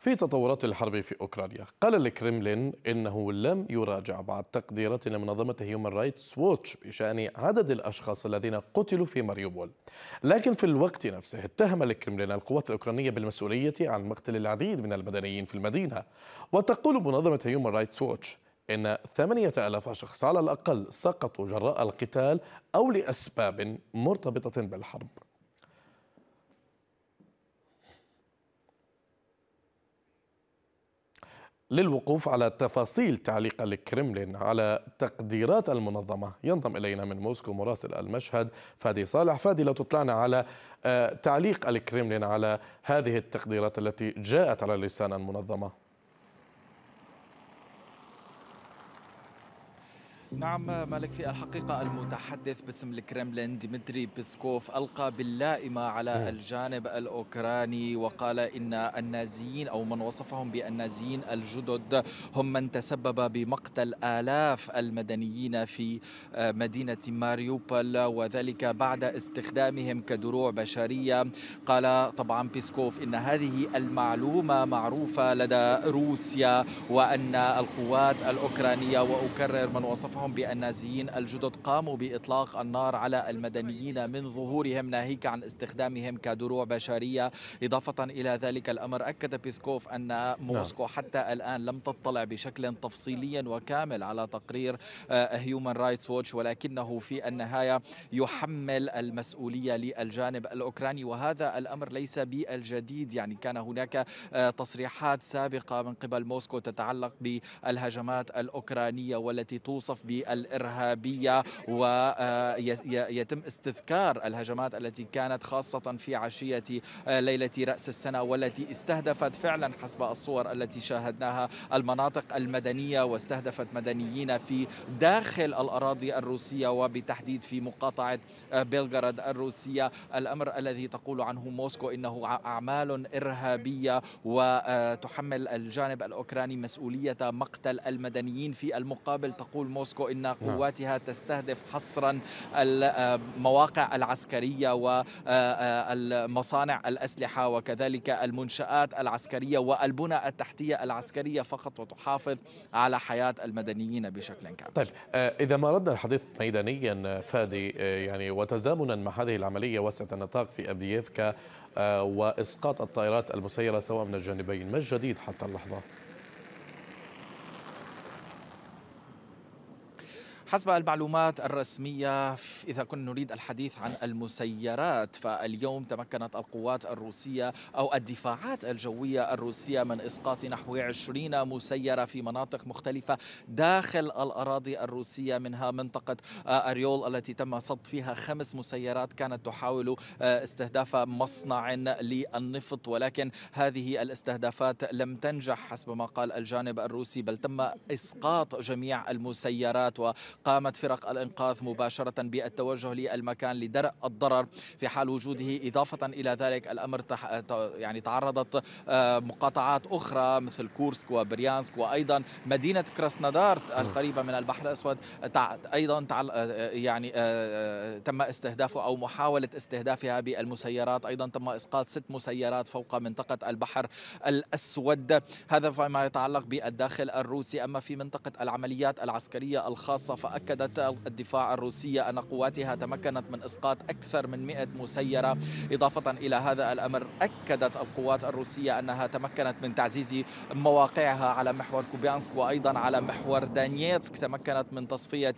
في تطورات الحرب في أوكرانيا قال الكرملين إنه لم يراجع بعد تقديرات لمنظمة هيومن رايتس ووتش بشأن عدد الأشخاص الذين قتلوا في ماريوبول لكن في الوقت نفسه اتهم الكرملين القوات الأوكرانية بالمسؤولية عن مقتل العديد من المدنيين في المدينة وتقول منظمة هيومن رايتس ووتش إن 8000 شخص على الأقل سقطوا جراء القتال أو لأسباب مرتبطة بالحرب للوقوف على تفاصيل تعليق الكرملين على تقديرات المنظمة ينضم إلينا من موسكو مراسل المشهد فادي صالح فادي لو تطلعنا على آه، تعليق الكرملين على هذه التقديرات التي جاءت على لسان المنظمة نعم مالك في الحقيقة المتحدث باسم الكرملين ديمتري بيسكوف ألقى باللائمة على الجانب الأوكراني وقال إن النازيين أو من وصفهم بالنازيين الجدد هم من تسبب بمقتل آلاف المدنيين في آه، مدينة ماريوبل وذلك بعد استخدامهم كدروع بشرية قال طبعا بيسكوف إن هذه المعلومة معروفة لدى روسيا وأن القوات الأوكرانية وأكرر من وصفها وصفهم بالنازيين الجدد قاموا بإطلاق النار على المدنيين من ظهورهم ناهيك عن استخدامهم كدروع بشرية إضافة إلى ذلك الأمر أكد بيسكوف أن نعم. موسكو حتى الآن لم تطلع بشكل تفصيلي وكامل على تقرير هيومن رايتس ووتش ولكنه في النهاية يحمل المسؤولية للجانب الأوكراني وهذا الأمر ليس بالجديد يعني كان هناك آه، تصريحات سابقة من قبل موسكو تتعلق بالهجمات الأوكرانية والتي توصف بالإرهابية ويتم آه، استذكار الهجمات التي كانت خاصة في عشية آه، ليلة رأس السنة والتي استهدفت فعلا حسب الصور التي شاهدناها المناطق المدنية واستهدفت مدنيين في داخل الأراضي الروسية وبتحديد في مقاطعة آه، بلغراد الروسية الأمر الذي تقول عنه موسكو إنه أعمال إرهابية وتحمل الجانب الأوكراني مسؤولية مقتل المدنيين في المقابل تقول موسكو موسكو إن نعم. قواتها تستهدف حصرا المواقع العسكرية والمصانع آه، آه، الأسلحة وكذلك المنشآت العسكرية والبنى التحتية العسكرية فقط وتحافظ على حياة المدنيين بشكل كامل طيب آه، إذا ما أردنا الحديث ميدانيا فادي يعني وتزامنا مع هذه العملية واسعة النطاق في أبدييفكا وإسقاط الطائرات المسيرة سواء من الجانبين ما الجديد حتى اللحظة؟ حسب المعلومات الرسمية إذا كنا نريد الحديث عن المسيرات فاليوم تمكنت القوات الروسية أو الدفاعات الجوية الروسية من إسقاط نحو 20 مسيرة في مناطق مختلفة داخل الأراضي الروسية منها منطقة آه، أريول التي تم صد فيها خمس مسيرات كانت تحاول آه، استهداف مصنع للنفط ولكن هذه الاستهدافات لم تنجح حسب ما قال الجانب الروسي بل تم إسقاط جميع المسيرات و قامت فرق الإنقاذ مباشرة بالتوجه للمكان لدرء الضرر في حال وجوده إضافة إلى ذلك الأمر تح... يعني تعرضت آه، مقاطعات أخرى مثل كورسك وبريانسك وأيضا مدينة كراسنادار نعم. القريبة من البحر الأسود أيضا آه، آه، يعني تم استهدافه أو محاولة استهدافها بالمسيرات أيضا تم إسقاط ست مسيرات فوق منطقة البحر الأسود هذا فيما يتعلق بالداخل الروسي أما في منطقة العمليات العسكرية الخاصة ف وأكدت الدفاع الروسية أن قواتها تمكنت من إسقاط أكثر من 100 مسيرة إضافة إلى هذا الأمر أكدت القوات الروسية أنها تمكنت من تعزيز مواقعها على محور كوبيانسك وأيضا على محور دانييتسك تمكنت من تصفية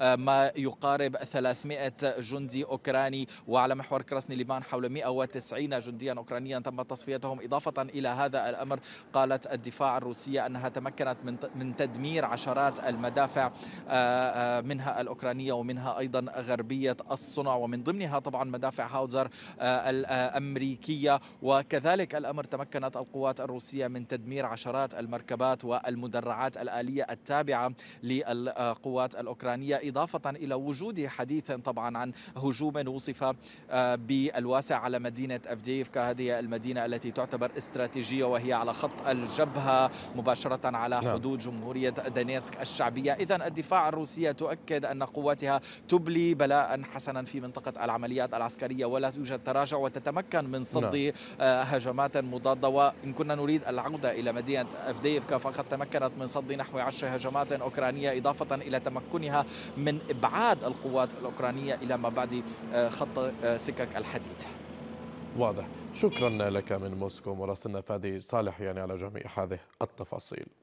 آه، ما يقارب 300 جندي أوكراني وعلى محور كراسني ليمان حول 190 جنديا أوكرانيا تم تصفيتهم إضافة إلى هذا الأمر قالت الدفاع الروسية أنها تمكنت من تدمير عشرات المدافع آه، آه، منها الأوكرانية ومنها أيضا غربية الصنع ومن ضمنها طبعا مدافع هاوزر آه، الأمريكية آه، وكذلك الأمر تمكنت القوات الروسية من تدمير عشرات المركبات والمدرعات الآلية التابعة للقوات الأوكرانية إضافة إلى وجود حديث طبعا عن هجوم وصف بالواسع على مدينة أفديفكا هذه المدينة التي تعتبر استراتيجية وهي على خط الجبهة مباشرة على نعم. حدود جمهورية دانيتسك الشعبية إذا الدفاع الروسي الروسية تؤكد أن قواتها تبلي بلاء حسنا في منطقة العمليات العسكرية ولا توجد تراجع وتتمكن من صد نعم. آه، هجمات مضادة وإن كنا نريد العودة إلى مدينة أفديفكا فقد تمكنت من صد نحو عشر هجمات أوكرانية إضافة إلى تمكنها من إبعاد القوات الأوكرانية إلى ما بعد آه، خط آه، سكك الحديد واضح شكرا لك من موسكو مراسلنا فادي صالح يعني على جميع هذه التفاصيل